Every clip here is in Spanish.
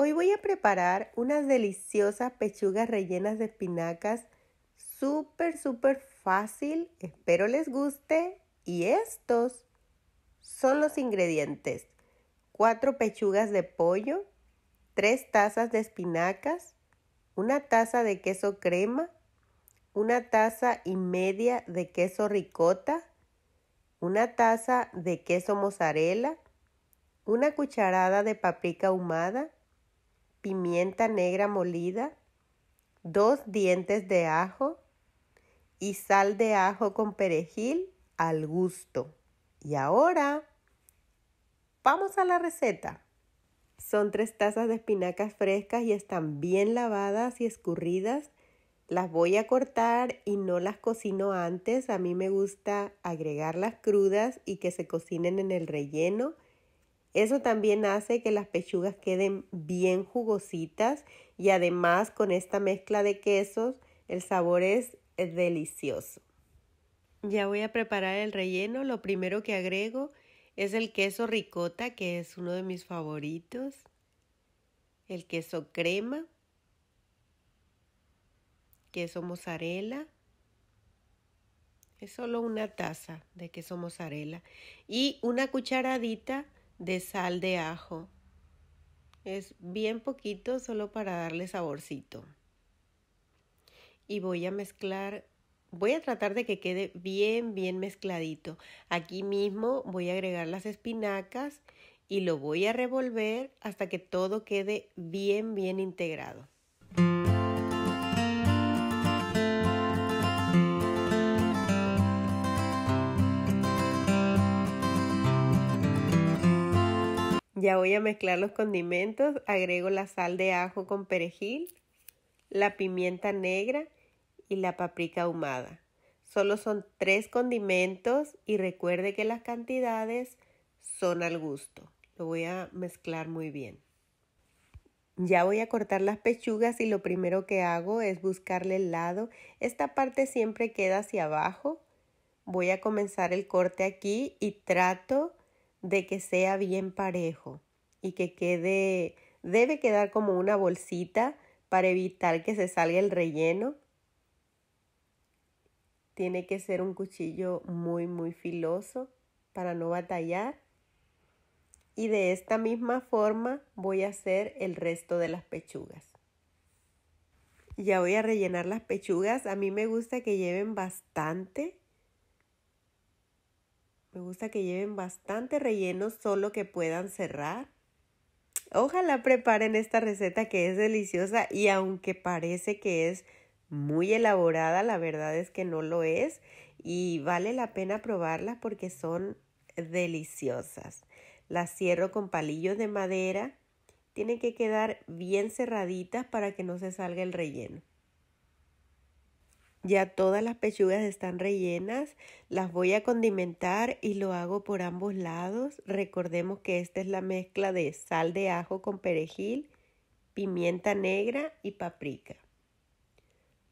Hoy voy a preparar unas deliciosas pechugas rellenas de espinacas. Súper, súper fácil. Espero les guste. Y estos son los ingredientes. 4 pechugas de pollo, 3 tazas de espinacas, una taza de queso crema, una taza y media de queso ricota, una taza de queso mozzarella, una cucharada de paprika ahumada, pimienta negra molida, dos dientes de ajo y sal de ajo con perejil al gusto. Y ahora, vamos a la receta. Son tres tazas de espinacas frescas y están bien lavadas y escurridas. Las voy a cortar y no las cocino antes. A mí me gusta agregarlas crudas y que se cocinen en el relleno eso también hace que las pechugas queden bien jugositas y además con esta mezcla de quesos el sabor es eh, delicioso. Ya voy a preparar el relleno. Lo primero que agrego es el queso ricota, que es uno de mis favoritos. El queso crema. Queso mozzarella. Es solo una taza de queso mozzarella. Y una cucharadita de sal de ajo. Es bien poquito solo para darle saborcito. Y voy a mezclar, voy a tratar de que quede bien, bien mezcladito. Aquí mismo voy a agregar las espinacas y lo voy a revolver hasta que todo quede bien, bien integrado. Ya voy a mezclar los condimentos, agrego la sal de ajo con perejil, la pimienta negra y la paprika ahumada. Solo son tres condimentos y recuerde que las cantidades son al gusto. Lo voy a mezclar muy bien. Ya voy a cortar las pechugas y lo primero que hago es buscarle el lado. Esta parte siempre queda hacia abajo. Voy a comenzar el corte aquí y trato de que sea bien parejo y que quede, debe quedar como una bolsita para evitar que se salga el relleno. Tiene que ser un cuchillo muy, muy filoso para no batallar. Y de esta misma forma voy a hacer el resto de las pechugas. Ya voy a rellenar las pechugas. A mí me gusta que lleven bastante me gusta que lleven bastante relleno, solo que puedan cerrar. Ojalá preparen esta receta que es deliciosa y aunque parece que es muy elaborada, la verdad es que no lo es y vale la pena probarlas porque son deliciosas. Las cierro con palillos de madera. Tienen que quedar bien cerraditas para que no se salga el relleno. Ya todas las pechugas están rellenas, las voy a condimentar y lo hago por ambos lados. Recordemos que esta es la mezcla de sal de ajo con perejil, pimienta negra y paprika.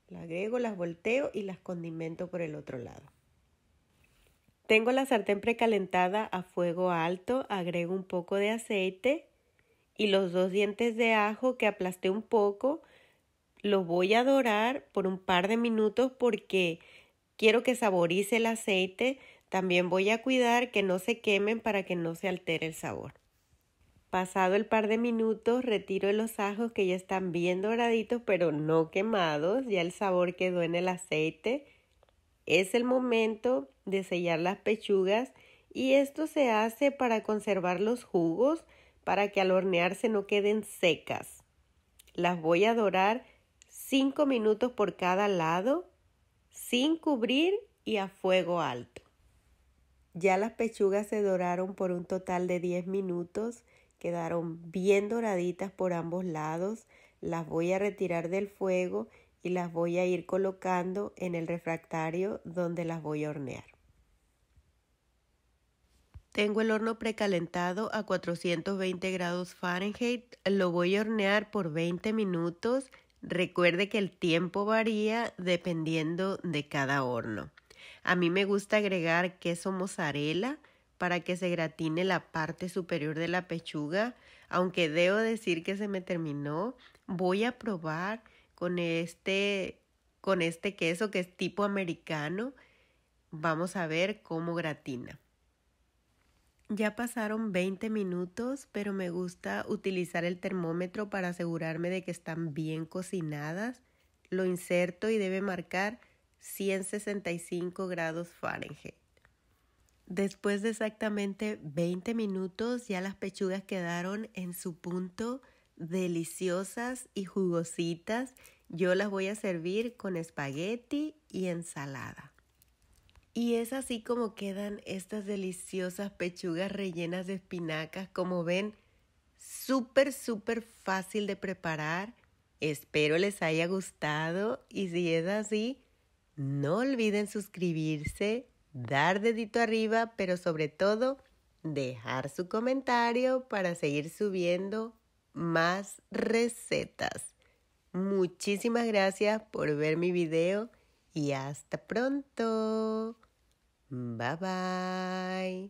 La agrego, las volteo y las condimento por el otro lado. Tengo la sartén precalentada a fuego alto, agrego un poco de aceite y los dos dientes de ajo que aplasté un poco los voy a dorar por un par de minutos porque quiero que saborice el aceite. También voy a cuidar que no se quemen para que no se altere el sabor. Pasado el par de minutos, retiro los ajos que ya están bien doraditos pero no quemados. Ya el sabor quedó en el aceite. Es el momento de sellar las pechugas y esto se hace para conservar los jugos para que al hornearse no queden secas. Las voy a dorar 5 minutos por cada lado, sin cubrir y a fuego alto. Ya las pechugas se doraron por un total de 10 minutos, quedaron bien doraditas por ambos lados, las voy a retirar del fuego y las voy a ir colocando en el refractario donde las voy a hornear. Tengo el horno precalentado a 420 grados Fahrenheit. Lo voy a hornear por 20 minutos Recuerde que el tiempo varía dependiendo de cada horno. A mí me gusta agregar queso mozzarella para que se gratine la parte superior de la pechuga, aunque debo decir que se me terminó. Voy a probar con este con este queso que es tipo americano. Vamos a ver cómo gratina. Ya pasaron 20 minutos, pero me gusta utilizar el termómetro para asegurarme de que están bien cocinadas. Lo inserto y debe marcar 165 grados Fahrenheit. Después de exactamente 20 minutos ya las pechugas quedaron en su punto deliciosas y jugositas. Yo las voy a servir con espagueti y ensalada. Y es así como quedan estas deliciosas pechugas rellenas de espinacas. Como ven, súper, súper fácil de preparar. Espero les haya gustado y si es así, no olviden suscribirse, dar dedito arriba, pero sobre todo dejar su comentario para seguir subiendo más recetas. Muchísimas gracias por ver mi video y hasta pronto. 拜拜。